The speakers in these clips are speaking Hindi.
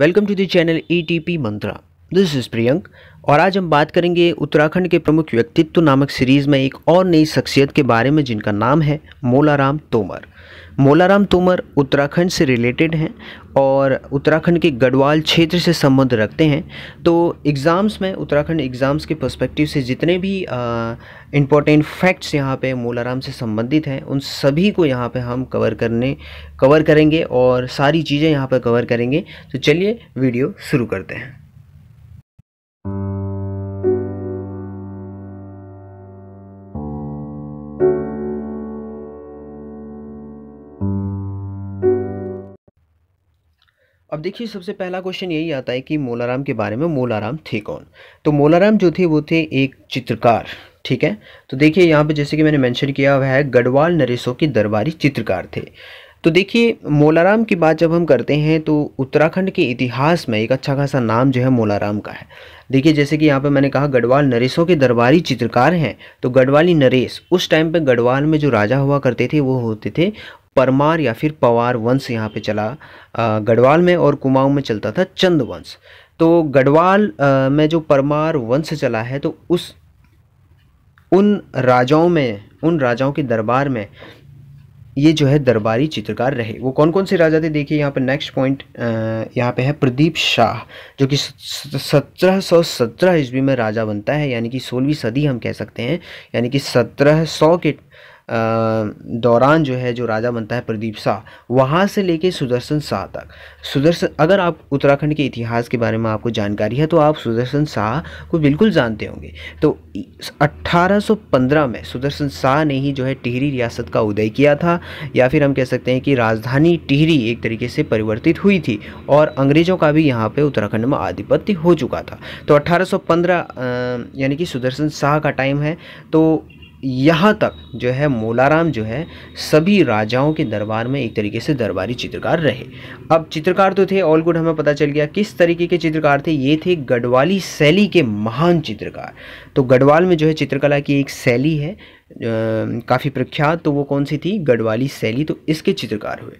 welcome to the channel ETP Mantra this is Priyank और आज हम बात करेंगे उत्तराखंड के प्रमुख व्यक्तित्व नामक सीरीज़ में एक और नई शख्सियत के बारे में जिनका नाम है मोलाराम तोमर मोलाराम तोमर उत्तराखंड से रिलेटेड हैं और उत्तराखंड के गढ़वाल क्षेत्र से संबंध रखते हैं तो एग्ज़ाम्स में उत्तराखंड एग्ज़ाम्स के पर्सपेक्टिव से जितने भी इम्पोर्टेंट फैक्ट्स यहाँ पे मोलाराम से संबंधित हैं उन सभी को यहाँ पे हम कवर करने कवर करेंगे और सारी चीज़ें यहाँ पर कवर करेंगे तो चलिए वीडियो शुरू करते हैं अब देखिए सबसे पहला क्वेश्चन यही आता है कि मोलाराम के बारे में मोलाराम थे कौन तो मोलाराम जो थे वो थे एक चित्रकार ठीक है तो देखिए यहाँ पे जैसे कि मैंने मेंशन किया हुआ है गढ़वाल नरेशों के दरबारी चित्रकार थे तो देखिए मोलाराम की बात जब हम करते हैं तो उत्तराखंड के इतिहास में एक अच्छा खासा नाम जो है मोलाराम का है देखिए जैसे कि यहाँ पे मैंने कहा गढ़वाल नरेशों के दरबारी चित्रकार हैं तो गढ़वाली नरेश उस टाइम पे गढ़वाल में जो राजा हुआ करते थे वो होते थे परमार या फिर पवार वंश यहाँ पे चला गढ़वाल में और कुमाऊं में चलता था चंद वंश तो गढ़वाल में जो परमार वंश चला है तो उस उन राजाओं में उन राजाओं के दरबार में ये जो है दरबारी चित्रकार रहे वो कौन कौन से राजा थे देखिए यहाँ पर नेक्स्ट पॉइंट यहाँ पे है प्रदीप शाह जो कि सत्रह सौ सत्रह ईस्वी में राजा बनता है यानी कि सोलहवीं सदी हम कह सकते हैं यानी कि सत्रह सौ के दौरान जो है जो राजा बनता है प्रदीप शाह वहाँ से लेके सुदर्शन शाह तक सुदर्शन अगर आप उत्तराखंड के इतिहास के बारे में आपको जानकारी है तो आप सुदर्शन शाह को बिल्कुल जानते होंगे तो 1815 में सुदर्शन शाह ने ही जो है टिहरी रियासत का उदय किया था या फिर हम कह सकते हैं कि राजधानी टिहरी एक तरीके से परिवर्तित हुई थी और अंग्रेज़ों का भी यहाँ पर उत्तराखंड में आधिपत्य हो चुका था तो अट्ठारह यानी कि सुदर्शन शाह का टाइम है तो यहाँ तक जो है मोलाराम जो है सभी राजाओं के दरबार में एक तरीके से दरबारी चित्रकार रहे अब चित्रकार तो थे ऑल गुड हमें पता चल गया किस तरीके के चित्रकार थे ये थे गढ़वाली शैली के महान चित्रकार तो गढ़वाल में जो है चित्रकला की एक शैली है काफ़ी प्रख्यात तो वो कौन सी थी गढ़वाली शैली तो इसके चित्रकार हुए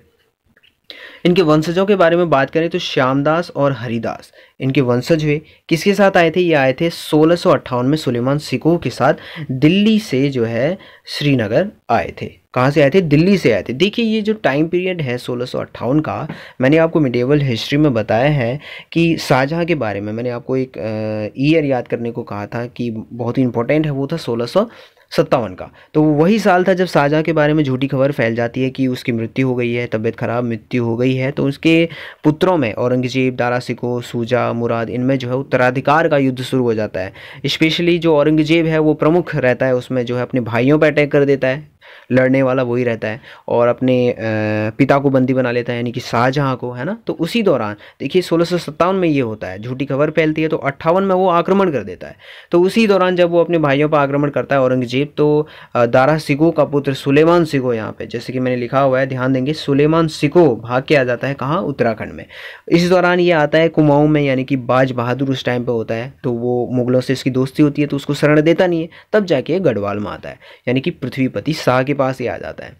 इनके वंशजों के बारे में बात करें तो श्यामदास और हरिदास इनके वंशज हुए किसके साथ आए थे ये आए थे सोलह में सुलेमान सिकोह के साथ दिल्ली से जो है श्रीनगर आए थे कहाँ से आए थे दिल्ली से आए थे देखिए ये जो टाइम पीरियड है सोलह का मैंने आपको मिडेवल हिस्ट्री में बताया है कि शाहजहाँ के बारे में मैंने आपको एक ईयर याद करने को कहा था कि बहुत ही इंपॉर्टेंट है वो था सोलह सत्तावन का तो वही साल था जब शाहजहाँ के बारे में झूठी खबर फैल जाती है कि उसकी मृत्यु हो गई है तबीयत ख़राब मृत्यु हो गई है तो उसके पुत्रों में औरंगजेब दारा सिको सूजा मुराद इनमें जो है उत्तराधिकार का युद्ध शुरू हो जाता है स्पेशली जो औरंगजेब है वो प्रमुख रहता है उसमें जो है अपने भाइयों पर अटैक कर देता है लड़ने वाला वही रहता है और अपने पिता को बंदी बना लेता है यानी कि शाहजहाँ को है ना तो उसी दौरान देखिए सोलह में ये होता है झूठी खबर फैलती है तो अट्ठावन में वो आक्रमण कर देता है तो उसी दौरान जब वो अपने भाइयों पर आक्रमण करता है औरंगजेब तो दारा सिको का पुत्र सुलेमान सिको यहाँ पे जैसे कि मैंने लिखा हुआ है ध्यान देंगे सुलेमान सिको भाग के आ जाता है कहाँ उत्तराखंड में इस दौरान ये आता है कुमाऊँ में यानी कि बाज बहादुर उस टाइम पर होता है तो वो मुगलों से इसकी दोस्ती होती है तो उसको शरण देता नहीं है तब जाके गढ़वाल में आता है यानी कि पृथ्वीपति शाह शाह के पास ही आ जाता है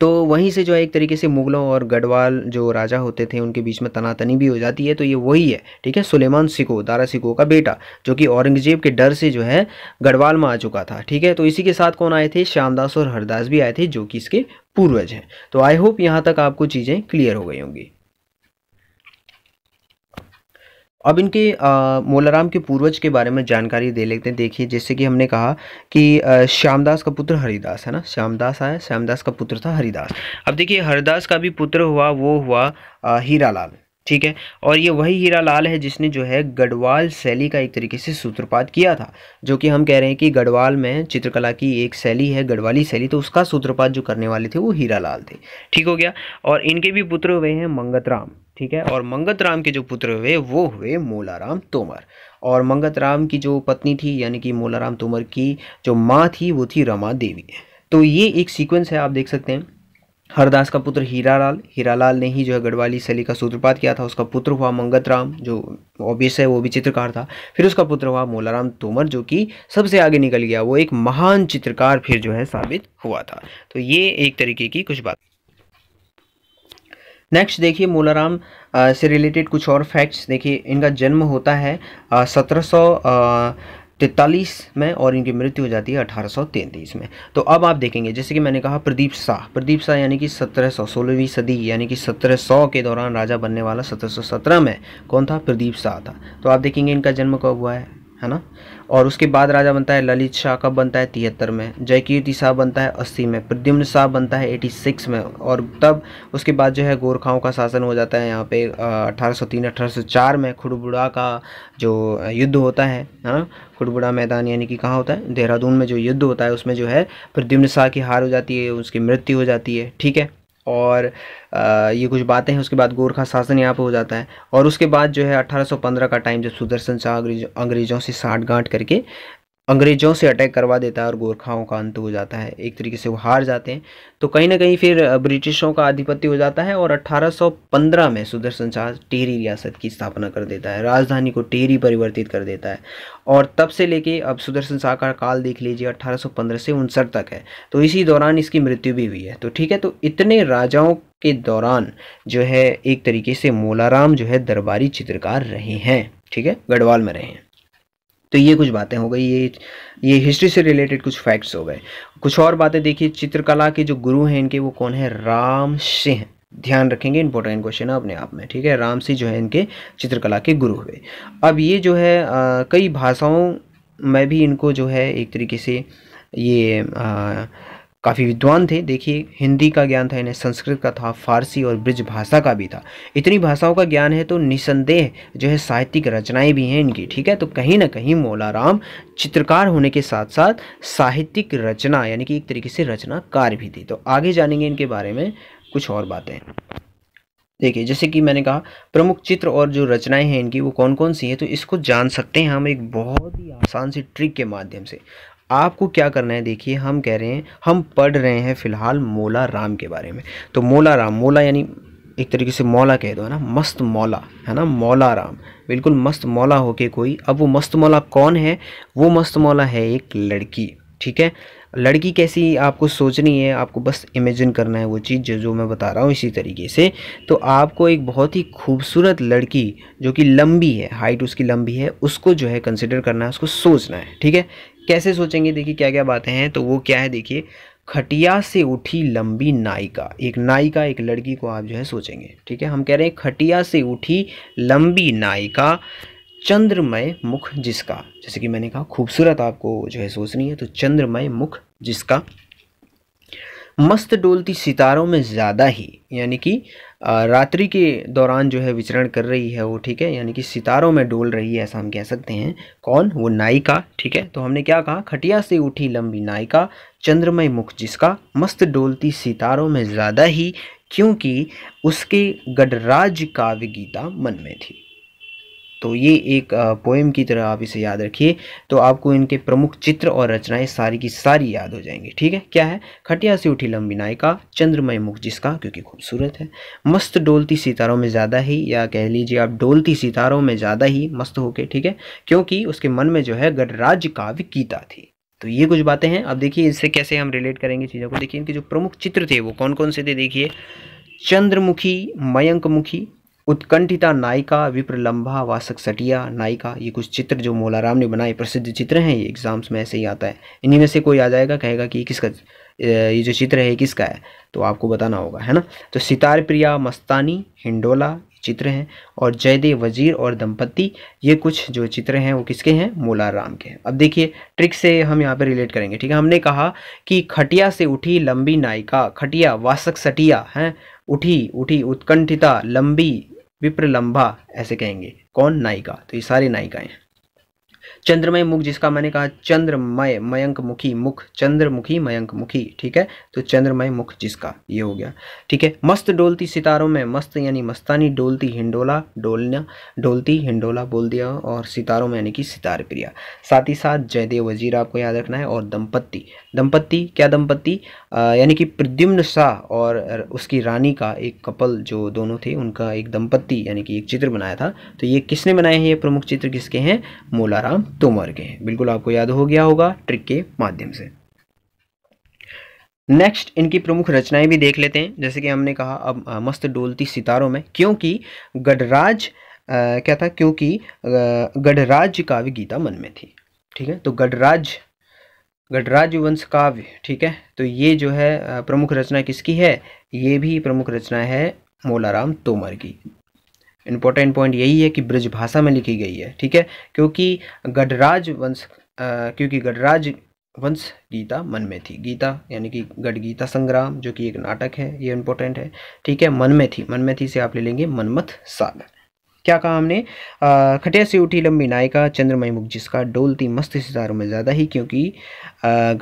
तो वहीं से जो है एक तरीके से मुगलों और गढ़वाल जो राजा होते थे उनके बीच में तनातनी भी हो जाती है तो ये वही है ठीक है सुलेमान सिको दारा सिको का बेटा जो कि औरंगजेब के डर से जो है गढ़वाल में आ चुका था ठीक है तो इसी के साथ कौन आए थे श्यामदास और हरदास भी आए थे जो कि इसके पूर्वज हैं तो आई होप यहाँ तक आपको चीज़ें क्लियर हो गई होंगी अब इनके मोलाराम के पूर्वज के बारे में जानकारी दे लेते हैं देखिए जैसे कि हमने कहा कि श्यामदास का पुत्र हरिदास है ना श्यामदास आया श्यामदास का पुत्र था हरिदास अब देखिए हरिदास का भी पुत्र हुआ वो हुआ हीरालाल ठीक है और ये वही हीरा लाल है जिसने जो है गढ़वाल शैली का एक तरीके से सूत्रपात किया था जो कि हम कह रहे हैं कि गढ़वाल में चित्रकला की एक शैली है गढ़वाली शैली तो उसका सूत्रपात जो करने वाले थे वो हीरा लाल थे ठीक हो गया और इनके भी पुत्र हुए हैं मंगत राम ठीक है और मंगत राम के जो पुत्र हुए वो हुए मोलाराम तोमर और मंगत राम की जो पत्नी थी यानी कि मोलाराम तोमर की जो माँ थी वो थी रमा देवी तो ये एक सीक्वेंस है आप देख सकते हैं हरदास का पुत्र हीरालाल हीरालाल ने ही जो है गढ़वाली शैली का सूत्रपात किया था उसका पुत्र हुआ मंगत राम जो ऑब्वियस है वो भी चित्रकार था फिर उसका पुत्र हुआ मोलाराम तोमर जो कि सबसे आगे निकल गया वो एक महान चित्रकार फिर जो है साबित हुआ था तो ये एक तरीके की कुछ बात नेक्स्ट देखिए मोलाराम से रिलेटेड कुछ और फैक्ट्स देखिए इनका जन्म होता है सत्रह तैतालीस में और इनकी मृत्यु हो जाती है अठारह में तो अब आप देखेंगे जैसे कि मैंने कहा प्रदीप शाह प्रदीप शाह यानी कि सत्रह सौ सोलहवीं सदी यानी कि सत्रह सौ के दौरान राजा बनने वाला सत्रह सौ सत्रह में कौन था प्रदीप शाह था तो आप देखेंगे इनका जन्म कब हुआ है है ना और उसके बाद राजा बनता है ललित शाह कब बनता है तिहत्तर में जयकीर्ति शाह बनता है अस्सी में प्रद्युम्न शाह बनता है एटी सिक्स में और तब उसके बाद जो है गोरखाओं का शासन हो जाता है यहाँ पे अठारह सौ तीन अठारह सौ चार में खुड़बुड़ा का जो युद्ध होता है हाँ खुड़बुड़ा मैदान यानी कि कहाँ होता है देहरादून में जो युद्ध होता है उसमें जो है प्रद्युम्न शाह की हार हो जाती है उसकी मृत्यु हो जाती है ठीक है और आ, ये कुछ बातें हैं उसके बाद गोरखा शासन यहाँ पर हो जाता है और उसके बाद जो है 1815 का टाइम जब सुदर्शन शाह अंग्रेजों से साठ गांठ करके अंग्रेज़ों से अटैक करवा देता है और गोरखाओं का अंत हो जाता है एक तरीके से वो हार जाते हैं तो कहीं ना कहीं फिर ब्रिटिशों का आधिपत्य हो जाता है और 1815 में सुदर्शन शाह टेरी रियासत की स्थापना कर देता है राजधानी को टेरी परिवर्तित कर देता है और तब से लेके अब सुदर्शन शाह का काल देख लीजिए 1815 से उनसठ तक है तो इसी दौरान इसकी मृत्यु भी हुई है तो ठीक है तो इतने राजाओं के दौरान जो है एक तरीके से मोलाराम जो है दरबारी चित्रकार रहे हैं ठीक है गढ़वाल में रहे हैं तो ये कुछ बातें हो गई ये ये हिस्ट्री से रिलेटेड कुछ फैक्ट्स हो गए कुछ और बातें देखिए चित्रकला के जो गुरु हैं इनके वो कौन है राम सिंह ध्यान रखेंगे इंपॉर्टेंट क्वेश्चन है अपने आप में ठीक है राम सिंह जो है इनके चित्रकला के गुरु हुए अब ये जो है आ, कई भाषाओं में भी इनको जो है एक तरीके से ये आ, काफ़ी विद्वान थे देखिए हिंदी का ज्ञान था इन्हें संस्कृत का था फारसी और ब्रिज भाषा का भी था इतनी भाषाओं का ज्ञान है तो निसंदेह जो है साहित्यिक रचनाएं भी हैं इनकी ठीक है तो कहीं ना कहीं मौलाराम चित्रकार होने के साथ साथ साहित्यिक रचना यानी कि एक तरीके से रचनाकार भी थी तो आगे जानेंगे इनके बारे में कुछ और बातें देखिए जैसे कि मैंने कहा प्रमुख चित्र और जो रचनाएं हैं इनकी वो कौन कौन सी हैं तो इसको जान सकते हैं हम एक बहुत ही आसान सी ट्रिक के माध्यम से आपको क्या करना है देखिए हम कह रहे हैं हम पढ़ रहे हैं फ़िलहाल मोला राम के बारे में तो मोला राम मोला यानी एक तरीके से मौला कह दो है ना मस्त मौला है ना मौला राम बिल्कुल मस्त मौला होके कोई अब वो मस्त मौला कौन है वो मस्त मौला है एक लड़की ठीक है लड़की कैसी आपको सोचनी है आपको बस इमेजिन करना है वो चीज़ जो जो मैं बता रहा हूँ इसी तरीके से तो आपको एक बहुत ही खूबसूरत लड़की जो कि लंबी है हाइट उसकी लंबी है उसको जो है कंसिडर करना है उसको सोचना है ठीक है कैसे सोचेंगे देखिए क्या क्या बातें हैं तो वो क्या है देखिए खटिया से उठी लंबी नायिका एक नायिका एक लड़की को आप जो है सोचेंगे ठीक है हम कह रहे हैं खटिया से उठी लंबी नायिका चंद्रमय मुख जिसका जैसे कि मैंने कहा खूबसूरत आपको जो है सोचनी है तो चंद्रमय मुख जिसका मस्त डोलती सितारों में ज़्यादा ही यानी कि रात्रि के दौरान जो है विचरण कर रही है वो ठीक है यानी कि सितारों में डोल रही है ऐसा हम कह सकते हैं कौन वो नायिका ठीक है तो हमने क्या कहा खटिया से उठी लंबी नायिका चंद्रमय मुख जिसका मस्त डोलती सितारों में ज़्यादा ही क्योंकि उसके गडराज काव्य गीता मन में थी तो ये एक पोएम की तरह आप इसे याद रखिए तो आपको इनके प्रमुख चित्र और रचनाएं सारी की सारी याद हो जाएंगी ठीक है क्या है खटिया से उठी लंबी नायिका चंद्रमय मुख जिसका क्योंकि खूबसूरत है मस्त डोलती सितारों में ज़्यादा ही या कह लीजिए आप डोलती सितारों में ज़्यादा ही मस्त होके ठीक है क्योंकि उसके मन में जो है गणराज्य काव्य गीता थी तो ये कुछ बातें हैं अब देखिए इससे कैसे हम रिलेट करेंगे चीज़ों को देखिए इनके जो प्रमुख चित्र थे वो कौन कौन से थे देखिए चंद्रमुखी मयंकमुखी उत्कंठिता नायिका विप्रलंबा वासक सटिया नायिका ये कुछ चित्र जो मोलाराम ने बनाए प्रसिद्ध चित्र हैं ये एग्जाम्स में ऐसे ही आता है इन्हीं में से कोई आ जाएगा कहेगा कि किसका ये जो चित्र है किसका है तो आपको बताना होगा है ना तो सितार प्रिया मस्तानी हिंडोला चित्र हैं और जयदेव वजीर और दंपति ये कुछ जो चित्र हैं वो किसके हैं मोलाराम के हैं अब देखिए ट्रिक से हम यहाँ पर रिलेट करेंगे ठीक है हमने कहा कि खटिया से उठी लंबी नायिका खटिया वासक सटिया हैं उठी उठी उत्कंठिता लंबी विप्रलंबा ऐसे कहेंगे कौन नायिका तो ये सारी नायिकाएं चंद्रमय मुख जिसका मैंने कहा चंद्रमय मयंक मुखी मुख चंद्रमुखी मयंक मुखी ठीक है तो चंद्रमय मुख जिसका ये हो गया ठीक है मस्त डोलती सितारों में मस्त यानी मस्तानी डोलती हिंडोला डोलना डोलती हिंडोला बोल दिया और सितारों में यानी कि सितार प्रिया साथ ही साथ जयदेव वजीर आपको याद रखना है और दंपत्ति दंपत्ति क्या दंपत्ति यानी कि प्रद्युम्न शाह और उसकी रानी का एक कपल जो दोनों थे उनका एक दंपत्ति यानी कि एक चित्र बनाया था तो ये किसने बनाए हैं ये प्रमुख चित्र किसके हैं मोलाराम राम तोमर के हैं बिल्कुल आपको याद हो गया होगा ट्रिक के माध्यम से नेक्स्ट इनकी प्रमुख रचनाएं भी देख लेते हैं जैसे कि हमने कहा अब मस्त डोलती सितारों में क्योंकि गढ़राज क्या था क्योंकि गढ़राज काव्य गीता मन में थी ठीक है तो गढ़राज गढ़राज वंश काव्य ठीक है तो ये जो है प्रमुख रचना किसकी है ये भी प्रमुख रचना है मोलाराम तोमर की इम्पोर्टेंट पॉइंट यही है कि ब्रज भाषा में लिखी गई है ठीक है क्योंकि गडराज वंश क्योंकि गडराज वंश गीता मन में थी गीता यानी कि गढ़ गीता संग्राम जो कि एक नाटक है ये इम्पोर्टेंट है ठीक है मन में थी मन में थी से आप ले लेंगे मनमथ सागर क्या कहा हमने खटिया से उठी लंबी नायिका चंद्रमयी मुख जिसका डोलती मस्त सितारों में ज़्यादा ही क्योंकि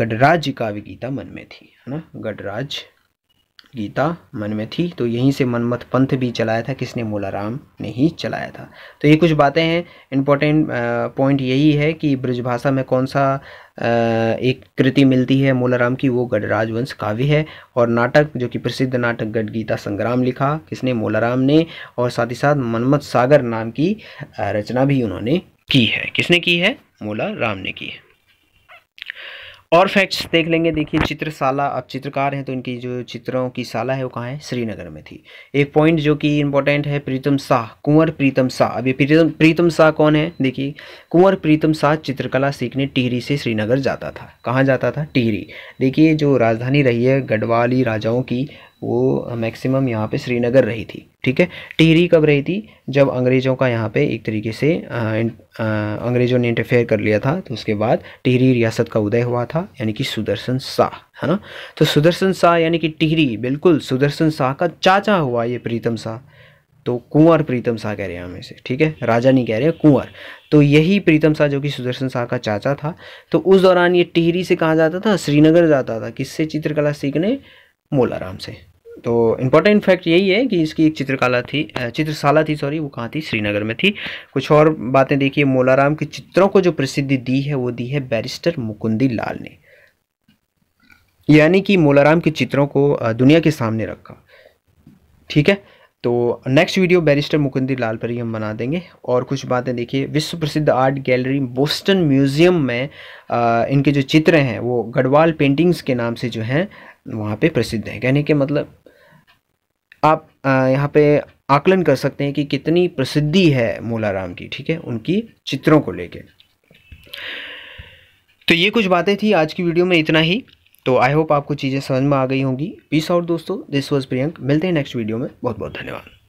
गडराज काव्य गीता मन में थी है ना गडराज गीता मन में थी तो यहीं से मनमथ पंथ भी चलाया था किसने मोला राम ने ही चलाया था तो ये कुछ बातें हैं इम्पोर्टेंट पॉइंट यही है कि ब्रजभाषा में कौन सा एक कृति मिलती है मोलाराम की वो गढ़राज वंश काव्य है और नाटक जो कि प्रसिद्ध नाटक गढ़ गीता संग्राम लिखा किसने मोलाराम ने और साथ ही साथ मनमत सागर नाम की रचना भी उन्होंने की है किसने की है मोला राम ने की है और फैक्ट्स देख लेंगे देखिए चित्रशाला अब चित्रकार हैं तो इनकी जो चित्रों की शाला है वो कहाँ है श्रीनगर में थी एक पॉइंट जो कि इंपॉर्टेंट है प्रीतम शाह कुंवर प्रीतम शाह अभी प्रीतम प्रीतम शाह कौन है देखिए कुंवर प्रीतम शाह चित्रकला सीखने टिहरी से श्रीनगर जाता था कहाँ जाता था टिहरी देखिए जो राजधानी रही है गढ़वाली राजाओं की वो मैक्सिमम यहाँ पे श्रीनगर रही थी ठीक है टिहरी कब रही थी जब अंग्रेज़ों का यहाँ पे एक तरीके से अंग्रेज़ों ने इंटरफेयर कर लिया था तो उसके बाद टिहरी रियासत का उदय हुआ था यानी कि सुदर्शन शाह है ना तो सुदर्शन शाह यानी कि टिहरी बिल्कुल सुदर्शन शाह का चाचा हुआ ये प्रीतम शाह तो कुंवर प्रीतम शाह कह रहे हैं हमें से ठीक है राजा नहीं कह रहे हैं कुंवर तो यही प्रीतम शाह जो कि सुदर्शन शाह का चाचा था तो उस दौरान ये टिहरी से कहाँ जाता था श्रीनगर जाता था किससे चित्रकला सीखने मोलाराम से तो इम्पोर्टेंट फैक्ट यही है कि इसकी एक चित्रकला थी चित्रशाला थी सॉरी वो कहाँ थी श्रीनगर में थी कुछ और बातें देखिए मोलाराम के चित्रों को जो प्रसिद्धि दी है वो दी है बैरिस्टर मुकुंदी लाल ने यानी कि मोलाराम के चित्रों को दुनिया के सामने रखा ठीक है तो next video barrister Mukundi Lal पर ही हम बना देंगे और कुछ बातें देखिए विश्व प्रसिद्ध आर्ट गैलरी बोस्टन म्यूज़ियम में आ, इनके जो चित्र हैं वो गढ़वाल पेंटिंग्स के नाम से जो हैं वहाँ पे प्रसिद्ध हैं कहने के मतलब आप यहाँ पे आकलन कर सकते हैं कि कितनी प्रसिद्धि है मोलाराम की ठीक है उनकी चित्रों को लेके तो ये कुछ बातें थी आज की वीडियो में इतना ही तो आई होप आपको चीज़ें समझ में आ गई होंगी पीस आउट दोस्तों दिस वॉज प्रियंक मिलते हैं नेक्स्ट वीडियो में बहुत बहुत धन्यवाद